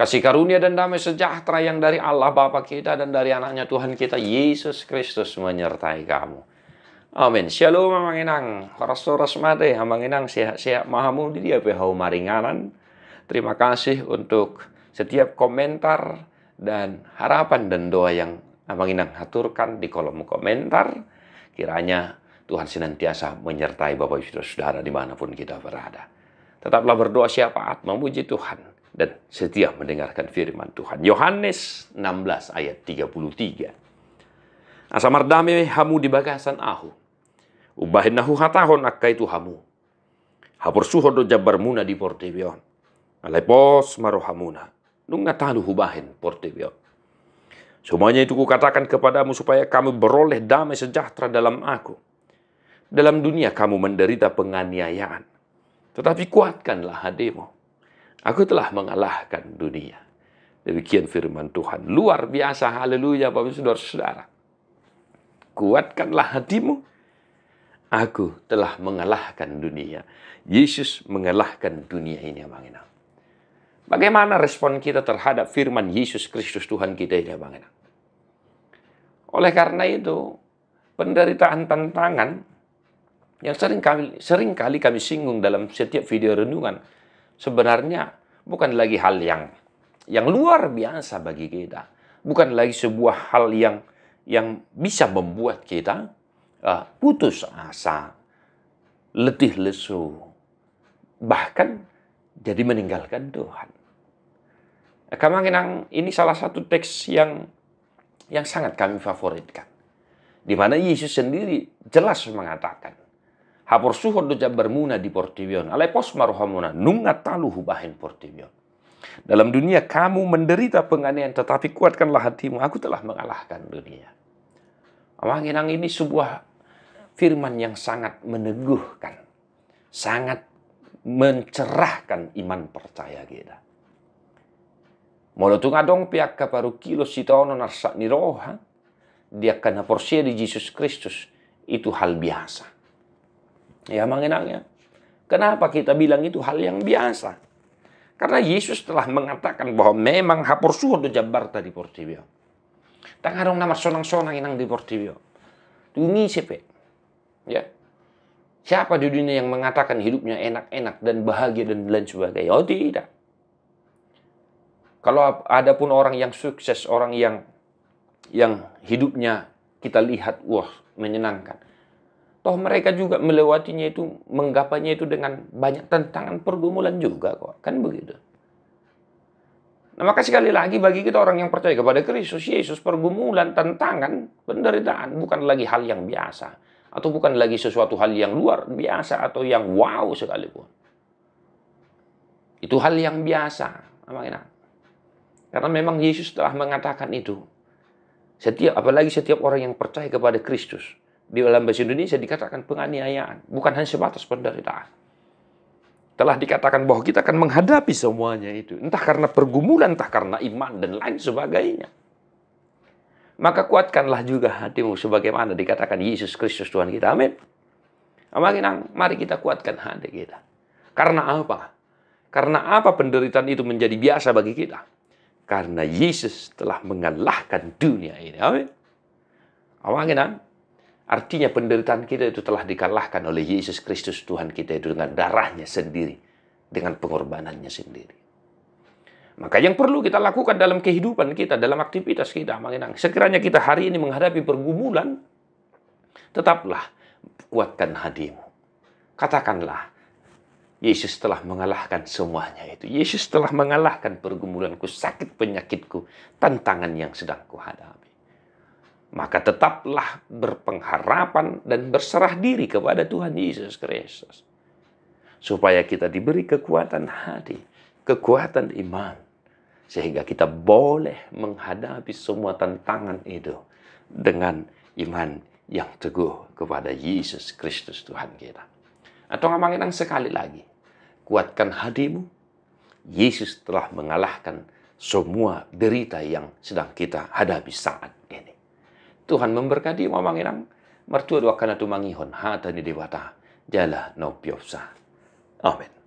Kasih karunia dan damai sejahtera yang dari Allah Bapa kita dan dari anaknya Tuhan kita, Yesus Kristus menyertai kamu. Amin. Shalom amanginang. Rasul-rasul mate amanginang sehat-sehat mahamu di dia pehau maringanan. Terima kasih untuk setiap komentar dan harapan dan doa yang amanginang haturkan di kolom komentar. Kiranya Tuhan senantiasa menyertai Bapak Ibu Saudara dimanapun kita berada. Tetaplah berdoa siapaat memuji Tuhan dan setia mendengarkan firman Tuhan. Yohanes 16 ayat 33. Asamardame ya hamu di bagasan ahu. nahu hatahon tu hamu. do suhodo jabarmuna di portebion. pos marohamuna. Nunga talu hubahin portebion. Semuanya itu kukatakan kepadamu supaya kamu beroleh damai sejahtera dalam aku. Dalam dunia kamu menderita penganiayaan. Tetapi kuatkanlah hatimu Aku telah mengalahkan dunia. Demikian firman Tuhan. Luar biasa, haleluya, Bapak Saudara-saudara. Kuatkanlah hatimu. Aku telah mengalahkan dunia. Yesus mengalahkan dunia ini, Abang Inang. Bagaimana respon kita terhadap firman Yesus Kristus Tuhan kita ini, Abang Inang? Oleh karena itu, penderitaan tantangan yang sering kami, sering kali kami singgung dalam setiap video renungan, sebenarnya bukan lagi hal yang yang luar biasa bagi kita, bukan lagi sebuah hal yang yang bisa membuat kita uh, putus asa, letih lesu, bahkan jadi meninggalkan Tuhan. Kamanginang ini salah satu teks yang yang sangat kami favoritkan. Di mana Yesus sendiri jelas mengatakan, hapor suhur do muna di portibion alai pos maruhamuna nunga taluhu bahin portibion dalam dunia kamu menderita penganiayaan tetapi kuatkanlah hatimu aku telah mengalahkan dunia inang ini sebuah firman yang sangat meneguhkan sangat mencerahkan iman percaya kita Molo adong pihak kaparu kilo sitono narsak niroha dia kena porsi di Yesus Kristus itu hal biasa. Ya mengenalnya. Kenapa kita bilang itu hal yang biasa? Karena Yesus telah mengatakan bahwa memang hapur suhu jabar tadi portibio. ada nama sonang-sonang yang di portibio. Dunia siapa? Ya. Siapa di dunia yang mengatakan hidupnya enak-enak dan bahagia dan lain sebagainya? Oh tidak. Kalau ada pun orang yang sukses, orang yang yang hidupnya kita lihat, wah menyenangkan. Toh mereka juga melewatinya itu, menggapainya itu dengan banyak tantangan pergumulan juga kok. Kan begitu. Nah, maka sekali lagi bagi kita orang yang percaya kepada Kristus Yesus, pergumulan, tantangan, penderitaan bukan lagi hal yang biasa. Atau bukan lagi sesuatu hal yang luar biasa atau yang wow sekalipun. Itu hal yang biasa. Amin. Nah, karena memang Yesus telah mengatakan itu. Setiap apalagi setiap orang yang percaya kepada Kristus, di dalam bahasa Indonesia dikatakan penganiayaan, bukan hanya sebatas penderitaan. Telah dikatakan bahwa kita akan menghadapi semuanya itu, entah karena pergumulan, entah karena iman dan lain sebagainya. Maka kuatkanlah juga hatimu sebagaimana dikatakan Yesus Kristus Tuhan kita. Amin. Amin. Mari kita kuatkan hati kita. Karena apa? Karena apa penderitaan itu menjadi biasa bagi kita? Karena Yesus telah mengalahkan dunia ini. Amin. Amin. Artinya penderitaan kita itu telah dikalahkan oleh Yesus Kristus Tuhan kita itu dengan darahnya sendiri, dengan pengorbanannya sendiri. Maka yang perlu kita lakukan dalam kehidupan kita, dalam aktivitas kita, mengenang. Sekiranya kita hari ini menghadapi pergumulan, tetaplah kuatkan hadirmu. Katakanlah, Yesus telah mengalahkan semuanya itu. Yesus telah mengalahkan pergumulanku, sakit penyakitku, tantangan yang sedang kuhadapi maka tetaplah berpengharapan dan berserah diri kepada Tuhan Yesus Kristus. Supaya kita diberi kekuatan hati, kekuatan iman. Sehingga kita boleh menghadapi semua tantangan itu dengan iman yang teguh kepada Yesus Kristus Tuhan kita. Atau ngomongin sekali lagi, kuatkan hatimu, Yesus telah mengalahkan semua derita yang sedang kita hadapi saat Tuhan memberkati mamangirang mertua dua kana tumangihon ni dewata jala no piopsa. Amin.